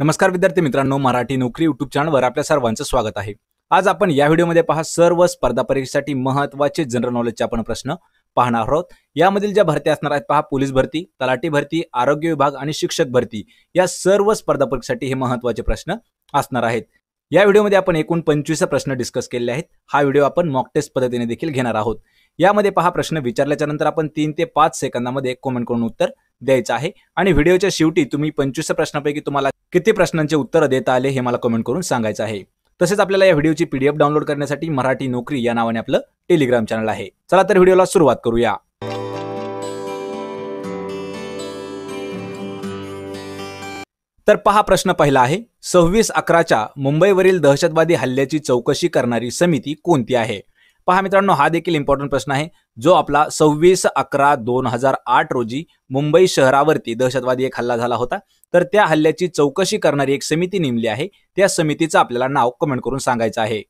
नमस्कार विद्यार्थी मित्रांनो मराठी नोकरी युट्यूब चॅनलवर आपल्या सर्वांचं स्वागत आहे आज आपण या व्हिडिओमध्ये पहा सर्व स्पर्धा परीक्षेसाठी महत्वाचे जनरल नॉलेजचे आपण प्रश्न पाहणार आहोत यामधील ज्या भरती असणार आहेत पहा पोलीस भरती तलाठी भरती आरोग्य विभाग आणि शिक्षक भरती या सर्व स्पर्धा परीक्षेसाठी हे महत्वाचे प्रश्न असणार आहेत या व्हिडिओमध्ये आपण एकूण पंचवीस प्रश्न डिस्कस केले आहेत हा व्हिडिओ आपण मॉक टेस्ट पद्धतीने देखील घेणार आहोत यामध्ये पहा प्रश्न विचारल्याच्या नंतर आपण तीन ते पाच सेकंदामध्ये कॉमेंट करून उत्तर द्यायचं आहे आणि व्हिडिओच्या शेवटी तुम्ही पंचवीस प्रश्नापैकी तुम्हाला किती प्रश्नांचे उत्तर देता आले हे मला कमेंट करून सांगायचं आहे तसेच आपल्याला या व्हिडिओची पीडीएफ डाउनलोड करण्यासाठी मराठी नोकरी या नावाने आपलं टेलिग्राम चॅनल आहे चला तर व्हिडिओला सुरुवात करूया तर पहा प्रश्न पहिला आहे सव्वीस अकराच्या मुंबईवरील दहशतवादी हल्ल्याची चौकशी करणारी समिती कोणती आहे पहा मित्रांनो हा देखील इम्पॉर्टंट प्रश्न आहे जो आपला सव्वीस अकरा दोन हजार आठ रोजी मुंबई शहरावरती दहशतवादी एक हल्ला झाला होता तर त्या हल्ल्याची चौकशी करणारी एक समिती नेमली आहे त्या समितीचं आपल्याला नाव कमेंट करून सांगायचं आहे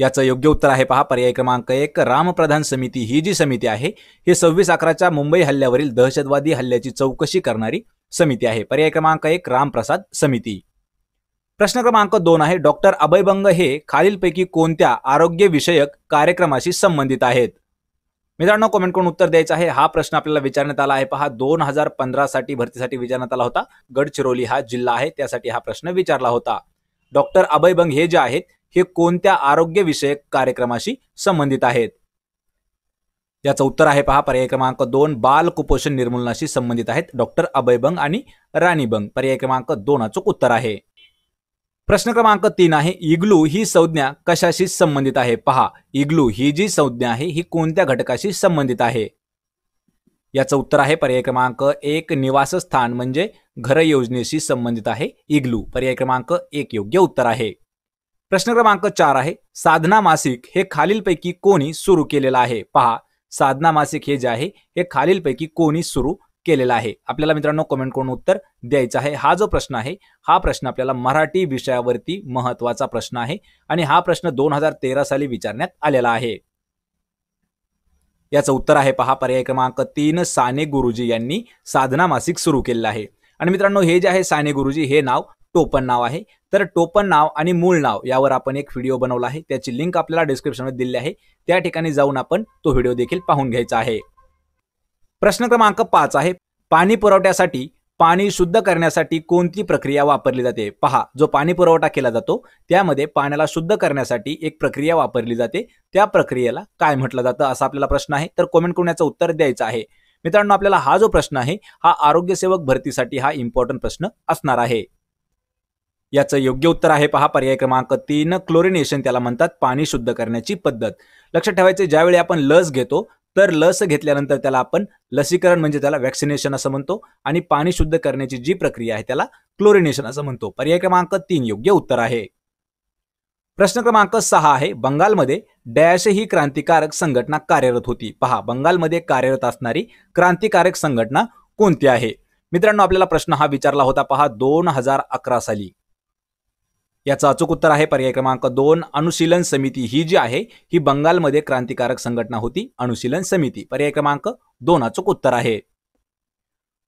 याचं योग्य उत्तर आहे पहा पर्याय क्रमांक एक रामप्रधान समिती ही जी समिती आहे हे सव्वीस अकराच्या मुंबई हल्ल्यावरील दहशतवादी हल्ल्याची चौकशी करणारी समिती आहे पर्याय क्रमांक एक रामप्रसाद समिती प्रश्न क्रमांक दोन आहे डॉक्टर अभय बंग हे खालीलपैकी कोणत्या आरोग्य विषयक कार्यक्रमाशी संबंधित आहेत मित्रांनो कमेंट करून उत्तर द्यायचं आहे हा प्रश्न आपल्याला विचारण्यात आला आहे पहा दोन हजार पंधरा साठी भरतीसाठी विचारण्यात आला होता गडचिरोली हा जिल्हा आहे त्यासाठी हा प्रश्न विचारला होता डॉक्टर अभय बंग हे जे आहेत हे कोणत्या आरोग्यविषयक कार्यक्रमाशी संबंधित आहेत याचं उत्तर आहे पहा पर्याय क्रमांक दोन बाल कुपोषण निर्मूलनाशी संबंधित आहेत डॉक्टर अभय बंग आणि राणी बंग पर्याय क्रमांक दोनाचं उत्तर आहे प्रश्न क्रमांक तीन आहे इग्लू ही संज्ञा कशाशी संबंधित आहे पहा इग्लू ही जी संज्ञा आहे ही कोणत्या घटकाशी संबंधित आहे याचं उत्तर आहे पर्याय क्रमांक एक निवासस्थान म्हणजे घर योजनेशी संबंधित आहे इग्लू पर्याय क्रमांक एक योग्य उत्तर आहे प्रश्न क्रमांक चार आहे साधना मासिक हे खालीलपैकी कोणी सुरू केलेलं आहे पहा साधना मासिक हे जे आहे हे खालीलपैकी कोणी सुरू केलेला आहे आपल्याला मित्रांनो कमेंट करून उत्तर द्यायचं आहे हा जो प्रश्न आहे हा प्रश्न आपल्याला मराठी विषयावरती महत्वाचा प्रश्न आहे आणि हा प्रश्न दोन हजार तेरा साली विचारण्यात आलेला आहे याचं उत्तर आहे पहा पर्याय क्रमांक तीन साने गुरुजी यांनी साधना मासिक सुरू केलेलं आहे आणि मित्रांनो हे जे आहे साने गुरुजी हे नाव टोपन नाव आहे तर टोपन नाव आणि मूळ नाव यावर आपण एक व्हिडिओ बनवला आहे त्याची लिंक आपल्याला डिस्क्रिप्शनमध्ये दिली आहे त्या ठिकाणी जाऊन आपण तो व्हिडिओ देखील पाहून घ्यायचा आहे प्रश्न क्रमांक पाच आहे पाणी पुरवठ्यासाठी पाणी शुद्ध करण्यासाठी कोणती प्रक्रिया वापरली जाते पहा जो पाणी पुरवठा केला जातो त्यामध्ये पाण्याला शुद्ध करण्यासाठी एक प्रक्रिया वापरली जाते त्या प्रक्रियेला काय म्हटलं जातं असा आपल्याला प्रश्न आहे तर कॉमेंट करून उत्तर द्यायचं आहे मित्रांनो आपल्याला हा जो प्रश्न आहे हा आरोग्यसेवक भरतीसाठी हा इम्पॉर्टंट प्रश्न असणार आहे याचं योग्य उत्तर आहे पहा पर्याय क्रमांक तीन क्लोरिनेशन त्याला म्हणतात पाणी शुद्ध करण्याची पद्धत लक्षात ठेवायचे ज्यावेळी आपण लस घेतो तर लस घेतल्यानंतर त्याला आपण लसीकरण म्हणजे त्याला वॅक्सिनेशन असं म्हणतो आणि पाणी शुद्ध करण्याची जी प्रक्रिया आहे त्याला क्लोरिनेशन असं म्हणतो पर्याय क्रमांक तीन योग्य उत्तर आहे प्रश्न क्रमांक सहा आहे बंगालमध्ये डॅश ही क्रांतिकारक संघटना कार्यरत होती पहा बंगालमध्ये कार्यरत असणारी क्रांतिकारक संघटना कोणती आहे मित्रांनो आपल्याला प्रश्न हा विचारला होता पहा दोन हजार अकरा साली याचं अचूक उत्तर आहे पर्याय क्रमांक दोन अनुशीलन समिती ही जी आहे ही बंगालमध्ये क्रांतिकारक संघटना होती अनुशीलन समिती पर्याय क्रमांक दोन अचूक उत्तर आहे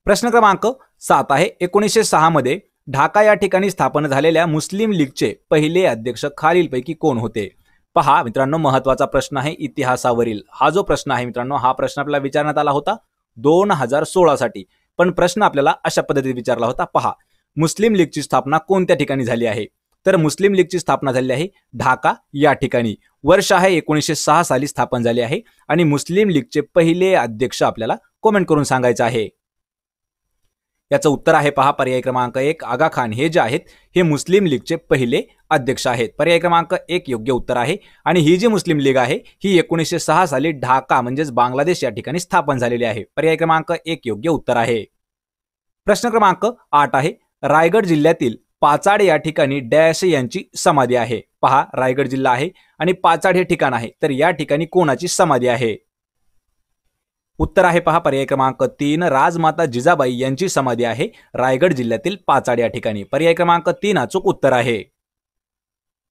प्रश्न क्रमांक सात आहे एकोणीसशे मध्ये ढाका या ठिकाणी स्थापन झालेल्या मुस्लिम लीगचे पहिले अध्यक्ष खालीलपैकी कोण होते पहा मित्रांनो महत्वाचा प्रश्न आहे इतिहासावरील हा जो प्रश्न आहे मित्रांनो हा प्रश्न आपल्याला विचारण्यात आला होता दोन हजार सोळासाठी साठी पण प्रश्न आपल्याला अशा पद्धतीने विचारला होता पहा मुस्लिम लीगची स्थापना कोणत्या ठिकाणी झाली आहे तर मुस्लिम लीगची स्थापना झाली आहे ढाका या ठिकाणी वर्ष आहे एकोणीसशे सहा साली स्थापन झाली आहे आणि मुस्लिम लीगचे पहिले अध्यक्ष आपल्याला कॉमेंट करून सांगायचं आहे याचं उत्तर आहे पहा पर्याय क्रमांक एक आगा खान हे जे आहेत हे मुस्लिम लीगचे पहिले अध्यक्ष आहेत पर्याय क्रमांक एक योग्य उत्तर आहे आणि ही जी मुस्लिम लीग आहे ही एकोणीसशे सहा साली ढाका म्हणजेच बांगलादेश या ठिकाणी स्थापन झालेली आहे पर्याय क्रमांक एक योग्य उत्तर आहे प्रश्न क्रमांक आठ आहे रायगड जिल्ह्यातील पाचाड या ठिकाणी डॅश यांची समाधी आहे पहा रायगड जिल्हा आहे आणि पाचाड हे ठिकाण आहे तर या ठिकाणी कोणाची समाधी आहे उत्तर आहे पहा पर्याय क्रमांक तीन राजमाता जिजाबाई यांची समाधी आहे रायगड जिल्ह्यातील पाचाड या ठिकाणी पर्याय क्रमांक तीन अचूक उत्तर आहे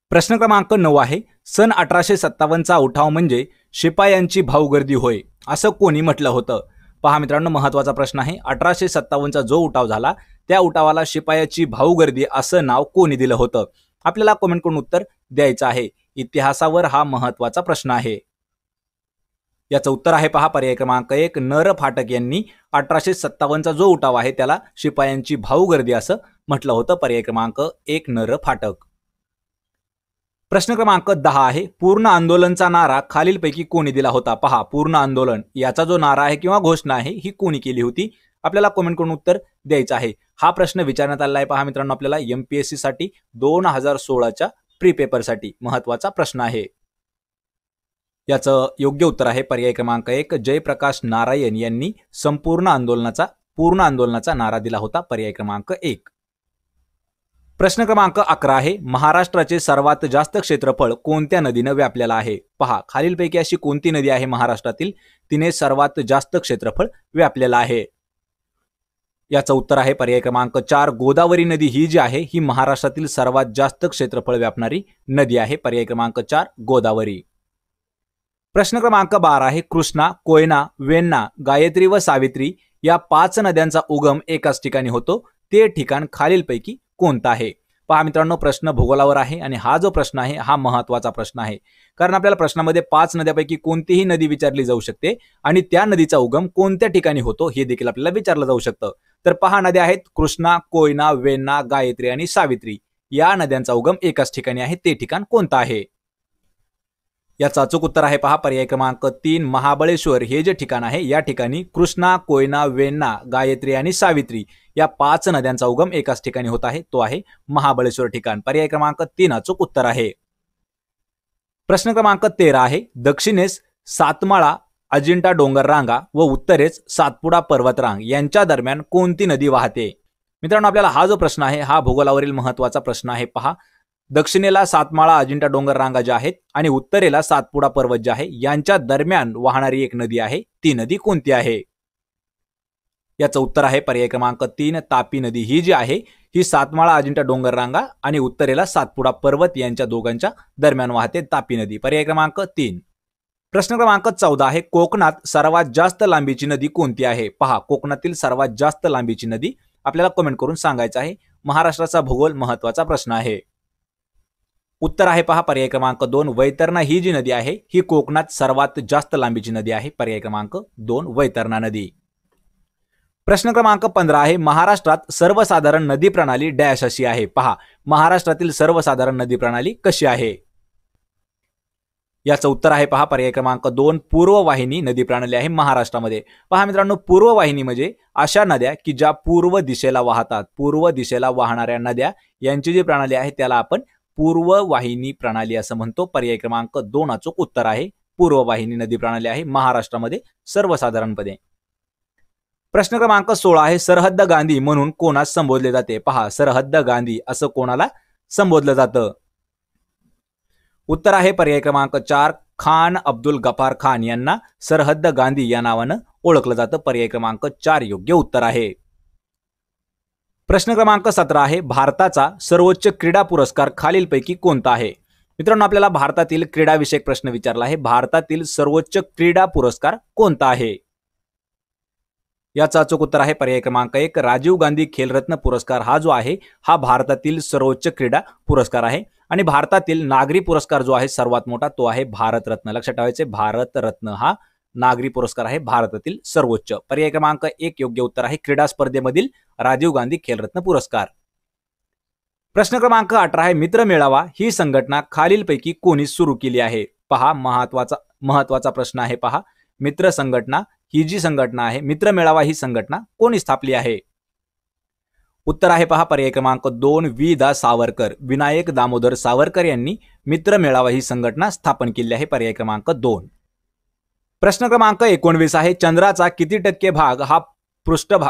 प्रश्न क्रमांक नऊ आहे सन अठराशे सत्तावन्नचा उठाव म्हणजे शिपायांची भाऊगर्दी होय असं कोणी म्हटलं होतं पहा मित्रांनो महत्वाचा प्रश्न आहे अठराशे सत्तावन्नचा जो उठाव झाला त्या उठावाला शिपायाची भाऊगर्दी असं नाव कोणी दिलं होतं आपल्याला कमेंट करून उत्तर द्यायचं आहे इतिहासावर हा महत्वाचा प्रश्न आहे याचं उत्तर आहे पहा पर्याय क्रमांक एक नर फाटक यांनी अठराशे सत्तावन्नचा जो उठाव आहे त्याला शिपायांची भाऊगर्दी असं म्हटलं होतं पर्याय क्रमांक एक नर फाटक प्रश्न क्रमांक दहा आहे पूर्ण आंदोलनचा नारा खालीलपैकी कोणी दिला होता पहा पूर्ण आंदोलन याचा जो नारा आहे किंवा घोषणा आहे ही कोणी केली होती आपल्याला कमेंट करून उत्तर द्यायचं आहे हा प्रश्न विचारण्यात आला आहे पहा मित्रांनो आपल्याला एमपीएससी साठी दोन हजार सोळाच्या प्री साठी महत्वाचा प्रश्न आहे याचं योग्य उत्तर आहे पर्याय क्रमांक एक जयप्रकाश नारायण यांनी संपूर्ण आंदोलनाचा पूर्ण आंदोलनाचा नारा दिला होता पर्याय क्रमांक एक प्रश्न क्रमांक अकरा आहे महाराष्ट्राचे सर्वात जास्त क्षेत्रफळ कोणत्या नदीनं व्यापलेला आहे पहा खालीलपैकी अशी कोणती नदी आहे महाराष्ट्रातील तिने सर्वात जास्त क्षेत्रफळ व्यापलेलं आहे याचं उत्तर आहे पर्याय क्रमांक चार गोदावरी नदी ही जी आहे ही महाराष्ट्रातील सर्वात जास्त क्षेत्रफळ व्यापणारी नदी आहे पर्याय क्रमांक चार गोदावरी प्रश्न क्रमांक बारा आहे कृष्णा कोयना वेण्णा गायत्री व सावित्री या पाच नद्यांचा उगम एकाच ठिकाणी होतो ते ठिकाण खालीलपैकी कोणतं आहे पहा मित्रांनो प्रश्न भूगोलावर आहे आणि हा जो प्रश्न आहे हा महत्वाचा प्रश्न आहे कारण आपल्याला प्रश्नामध्ये पाच नद्यापैकी कोणतीही नदी विचारली जाऊ शकते आणि त्या नदीचा उगम कोणत्या ठिकाणी होतो हे देखील आपल्याला विचारलं जाऊ शकतं तर पहा नद्या आहेत कृष्णा कोयना वेन्ना गायत्री आणि सावित्री या नद्यांचा उगम एकाच ठिकाणी आहे ते ठिकाण कोणतं आहे याचा अचूक उत्तर आहे पहा पर्याय क्रमांक तीन महाबळेश्वर हे जे ठिकाण आहे या ठिकाणी कृष्णा कोयना वेन्ना गायत्री आणि सावित्री या पाच नद्यांचा उगम एकाच ठिकाणी होत आहे तो आहे महाबळेश्वर ठिकाण पर्याय क्रमांक तीन अचूक उत्तर आहे प्रश्न क्रमांक तेरा आहे दक्षिणेस सातमाळा अजिंठा डोंगर रांगा व उत्तरेस सातपुडा पर्वतरांग यांच्या दरम्यान कोणती नदी वाहते मित्रांनो आपल्याला हा जो प्रश्न आहे हा भूगोलावरील महत्वाचा प्रश्न आहे पहा दक्षिणेला सातमाळा अजिंठा डोंगर रांगा ज्या आहेत आणि उत्तरेला सातपुडा पर्वत जे आहे यांच्या दरम्यान वाहणारी एक नदी आहे ती नदी कोणती आहे याचं उत्तर आहे पर्याय क्रमांक तीन तापी नदी ही जी आहे ही सातमाळा अजिंठा डोंगर रांगा आणि उत्तरेला सातपुडा पर्वत यांच्या दोघांच्या दरम्यान वाहते तापी नदी पर्याय क्रमांक तीन प्रश्न क्रमांक चौदा आहे कोकणात सर्वात जास्त लांबीची नदी कोणती आहे पहा कोकणातील सर्वात जास्त लांबीची नदी आपल्याला कमेंट करून सांगायचं आहे महाराष्ट्राचा भूगोल महत्वाचा प्रश्न आहे उत्तर आहे पहा पर्याय क्रमांक दोन वैतरणा ही जी नदी आहे ही कोकणात सर्वात जास्त लांबीची नदी आहे पर्याय क्रमांक दोन वैतरणा नदी प्रश्न क्रमांक पंधरा आहे महाराष्ट्रात सर्वसाधारण नदी प्रणाली डॅश अशी आहे पहा महाराष्ट्रातील सर्वसाधारण नदी प्रणाली कशी आहे याचं उत्तर आहे पहा पर्याय क्रमांक दोन पूर्व वाहिनी नदी प्रणाली आहे महाराष्ट्रामध्ये पहा मित्रांनो पूर्व वाहिनी म्हणजे अशा नद्या की ज्या पूर्व दिशेला वाहतात पूर्व दिशेला वाहणाऱ्या नद्या यांची जी प्रणाली आहे त्याला आपण पूर्व वाहिनी प्रणाली असं म्हणतो पर्याय क्रमांक दोन अचूक उत्तर आहे पूर्व वाहिनी नदी प्रणाली आहे महाराष्ट्रामध्ये सर्वसाधारणपणे प्रश्न क्रमांक सोळा आहे सरहद्द गांधी म्हणून कोणास संबोधले जाते पहा सरहद्द गांधी असं कोणाला संबोधलं जातं उत्तर आहे पर्याय क्रमांक चार खान अब्दुल गफार खान यांना सरहद्द गांधी या नावानं ओळखलं जातं पर्याय क्रमांक चार योग्य उत्तर आहे प्रश्न क्रमांक सतरा आहे भारताचा सर्वोच्च क्रीडा पुरस्कार खालीलपैकी कोणता आहे मित्रांनो आपल्याला भारतातील क्रीडाविषयक प्रश्न विचारला आहे भारतातील सर्वोच्च क्रीडा पुरस्कार कोणता आहे याचा अचूक उत्तर आहे पर्याय क्रमांक एक राजीव गांधी खेलरत्न पुरस्कार हा जो आहे हा भारतातील सर्वोच्च क्रीडा पुरस्कार आहे आणि भारतातील नागरी पुरस्कार जो आहे सर्वात मोठा तो आहे भारतरत्न लक्षात ठेवायचे भारतरत्न हा नागरी पुरस्कार आहे भारतातील सर्वोच्च पर्याय क्रमांक एक योग्य उत्तर आहे क्रीडा स्पर्धेमधील राजीव गांधी खेलरत्न पुरस्कार प्रश्न क्रमांक अठरा आहे मित्र मेळावा ही संघटना खालीलपैकी कोणी सुरू केली आहे पहा महत्वाचा महत्वाचा प्रश्न आहे पहा मित्र संघटना ही जी संघटना आहे मित्र मेळावा ही संघटना कोणी स्थापली आहे उत्तर आहे पहा पर्याय क्रमांक दोन वी दा सावरकर विनायक दामोदर सावरकर यांनी मित्र मेळावा ही संघटना स्थापन केली आहे पर्याय क्रमांक दोन प्रश्न क्रमांक एकोणवीस आहे चंद्राचा किती टक्के भाग हा पृष्ठभाग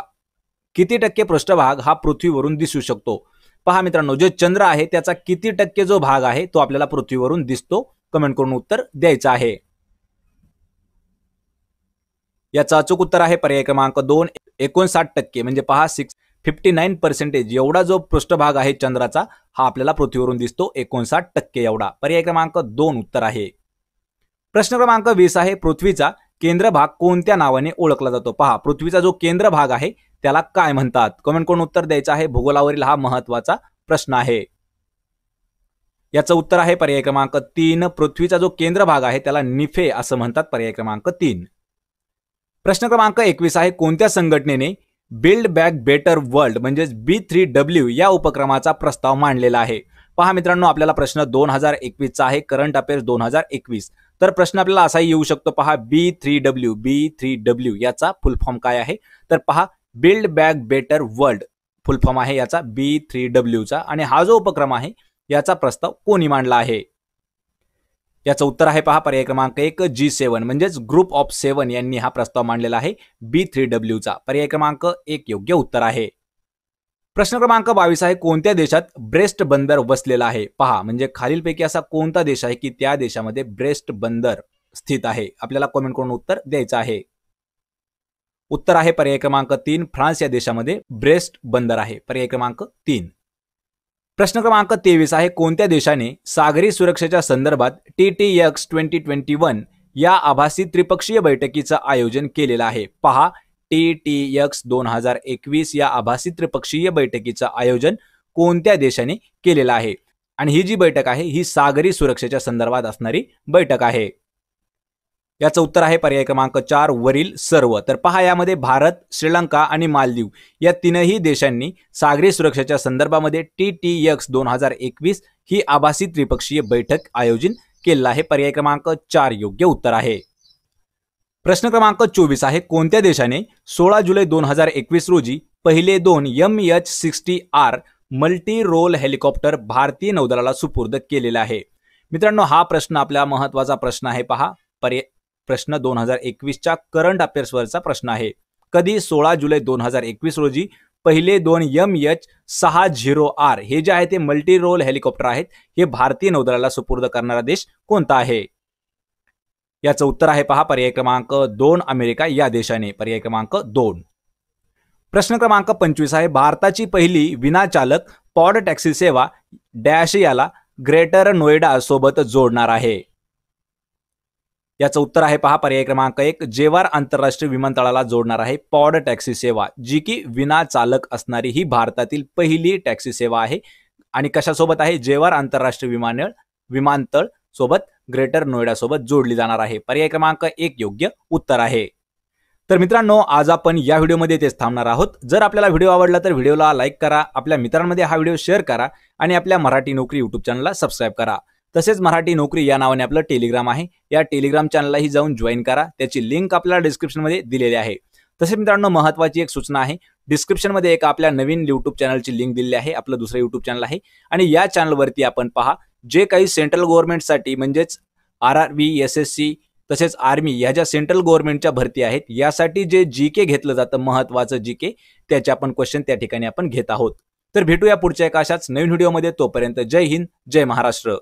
किती टक्के पृष्ठभाग हा पृथ्वीवरून दिसू शकतो पहा मित्रांनो जो चंद्र आहे त्याचा किती टक्के जो भाग आहे तो आपल्याला पृथ्वीवरून दिसतो कमेंट करून उत्तर द्यायचं आहे याचं अचूक उत्तर आहे पर्याय क्रमांक दोन एकोणसाठ टक्के म्हणजे पहा सिक्स फिफ्टी नाईन पर्सेंटेज एवढा जो पृष्ठभाग आहे चंद्राचा हा आपल्याला पृथ्वीवरून दिसतो एकोणसाठ टक्के एवढा पर्याय क्रमांक दोन उत्तर आहे प्रश्न क्रमांक वीस आहे पृथ्वीचा केंद्र भाग कोणत्या नावाने ओळखला जातो पहा पृथ्वीचा जो केंद्र भाग आहे त्याला काय म्हणतात कमेंट करून उत्तर द्यायचं आहे भूगोलावरील हा महत्वाचा प्रश्न आहे याचं उत्तर आहे पर्याय क्रमांक तीन पृथ्वीचा जो केंद्र भाग आहे त्याला निफे असं म्हणतात पर्याय क्रमांक तीन प्रश्न क्रमांक एकवीस आहे कोणत्या संघटनेने बिल्ड बॅक बेटर वर्ल्ड म्हणजेच बी थ्री डब्ल्यू या उपक्रमाचा प्रस्ताव मांडलेला आहे पहा मित्रांनो आपल्याला प्रश्न दोन हजार एकवीसचा आहे करंट अफेअर्स दोन हजार एकवीस तर प्रश्न आपल्याला असाही येऊ शकतो पहा B three W B three W याचा फुलफॉर्म काय आहे तर पहा build back better world full form आहे याचा बी थ्री डब्ल्यूचा आणि हा जो उपक्रम आहे याचा प्रस्ताव कोणी मांडला आहे याचं उत्तर आहे पहा पर्याय क्रमांक एक जी सेवन म्हणजेच ग्रुप ऑफ सेवन यांनी हा प्रस्ताव मांडलेला आहे बी थ्री डब्ल्यूचा पर्याय क्रमांक एक योग्य उत्तर आहे प्रश्न क्रमांक बावीस आहे कोणत्या देशात ब्रेस्ट बंदर बसलेला आहे पहा म्हणजे खालीलपैकी असा कोणता देश आहे की त्या देशामध्ये ब्रेस्ट बंदर स्थित आहे आपल्याला कॉमेंट करून उत्तर द्यायचं आहे उत्तर आहे पर्याय क्रमांक तीन फ्रान्स या देशामध्ये ब्रेस्ट बंदर आहे पर्याय क्रमांक तीन प्रश्न क्रमांक तेवीस आहे कोणत्या देशाने सागरी सुरक्षेच्या संदर्भात T T X twenty twenty one या आभासी त्रिपक्षीय बैठकीचं आयोजन केलेलं आहे पहा टी टी एक्स दोन हजार एकवीस या आभासी त्रिपक्षीय बैठकीचं आयोजन कोणत्या देशाने केलेलं आहे आणि ही जी बैठक आहे ही सागरी सुरक्षेच्या संदर्भात असणारी बैठक आहे याचं उत्तर आहे पर्याय क्रमांक चार वरील सर्व तर पहा यामध्ये भारत श्रीलंका आणि मालदीव या तीनही देशांनी सागरी सुरक्षेच्या संदर्भामध्ये टी टी एक्स दोन हजार एकवीस ही आभासी त्रिपक्षीय बैठक आयोजित केलेला आहे पर्याय क्रमांक चार योग्य उत्तर आहे प्रश्न क्रमांक चोवीस आहे कोणत्या देशाने सोळा जुलै दोन हजार एकवीस रोजी पहिले दोन M H sixty R multi role helicopter भारतीय नौदलाला सुपूर्द केलेला आहे मित्रांनो हा प्रश्न आपल्या महत्वाचा प्रश्न आहे पहा पर्याय प्रश्न दोन हजार एकवीसच्या करंट अफेअर्सवरचा प्रश्न आहे कधी सोळा जुलै दोन हजार एकवीस रोजी पहिले दोन यम एच सहा झिरो आर हे जे आहे ते मल्टी रोल हेलिकॉप्टर आहेत हे भारतीय नौदलाला सुपूर्द करणारा देश कोणता आहे याचं उत्तर आहे पहा पर्याय क्रमांक दोन अमेरिका या देशाने पर्याय क्रमांक दोन प्रश्न क्रमांक पंचवीस आहे भारताची पहिली विनाचालक पॉड टॅक्सी सेवा डॅश याला ग्रेटर नोएडा सोबत जोडणार आहे याचं उत्तर आहे पहा पर्याय क्रमांक एक जेवार आंतरराष्ट्रीय विमानतळाला जोडणार आहे पॉड टॅक्सी सेवा जी की विना चालक असणारी ही भारतातील पहिली टॅक्सी सेवा आहे आणि कशासोबत आहे जेवार आंतरराष्ट्रीय विमानळ विमानतळ सोबत ग्रेटर नोएडा सोबत जोडली जाणार आहे पर्याय क्रमांक एक योग्य उत्तर आहे तर मित्रांनो आज आपण या व्हिडिओमध्ये तेच थांबणार आहोत जर आपल्याला व्हिडिओ आवडला तर व्हिडिओला लाईक करा आपल्या मित्रांमध्ये हा व्हिडिओ शेअर करा आणि आपल्या मराठी नोकरी युट्यूब चॅनलला सबस्क्राईब करा तसेच मराठी नोकरी या नावाने आपलं टेलिग्राम आहे या टेलिग्राम चॅनललाही जाऊन जॉईन करा त्याची लिंक आपल्याला डिस्क्रिप्शनमध्ये दिलेली आहे तसेच मित्रांनो महत्वाची एक सूचना आहे डिस्क्रिप्शनमध्ये एक आपल्या नवीन युट्यूब चॅनलची लिंक दिलेली आहे आपलं दुसरं युट्यूब चॅनल आहे आणि या चॅनलवरती आपण पहा जे काही सेंट्रल गव्हर्नमेंटसाठी म्हणजेच R R V S S C तसेच आर्मी ह्या ज्या सेंट्रल गव्हर्नमेंटच्या भरती आहेत यासाठी जे जी के घेतलं जातं महत्वाचं जी के त्याचे आपण क्वेश्चन त्या ठिकाणी आपण घेत आहोत तर भेटूया पुढच्या एका अशाच नवीन व्हिडिओमध्ये तोपर्यंत जय हिंद जय महाराष्ट्र